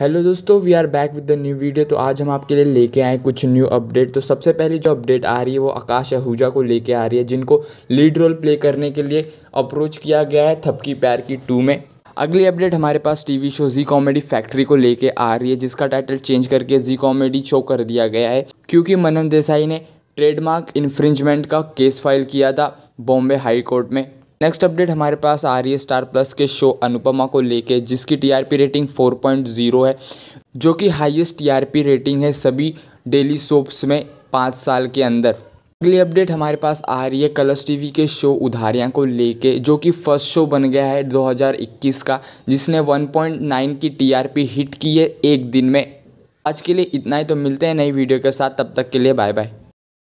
hello दोस्तों we are back with the new video तो आज हम आपके लिए लेके आए कुछ न्यू अपडेट तो सबसे पहले जो अपडेट आ रही है वो आकाश आहूजा को लेके आ रही है जिनको लीड रोल प्ले करने के लिए अप्रोच किया गया है थपकी पैर की टू में अगली अपडेट हमारे पास TV show Zee comedy factory को लेके आ रही है जिसका टाइटल चेंज करके जी कॉमेडी शो कर दिया गया है क्योंकि मनन देसाई ने ट्रेडमार्क इन्फ्रिंजमेंट का केस फाइल किया था बॉम्बे हाई कोर्ट में नेक्स्ट अपडेट हमारे पास आ रही है स्टार प्लस के शो अनुपमा को लेके जिसकी टीआरपी रेटिंग 4.0 है जो कि हाईएस्ट टीआरपी रेटिंग है सभी डेली सोप्स में पाँच साल के अंदर अगली अपडेट हमारे पास आ रही है कलर्स टीवी के शो उधारियाँ को लेके जो कि फर्स्ट शो बन गया है 2021 का जिसने 1.9 की टीआरपी हिट की है एक दिन में आज के लिए इतना ही तो मिलते हैं नई वीडियो के साथ तब तक के लिए बाय बाय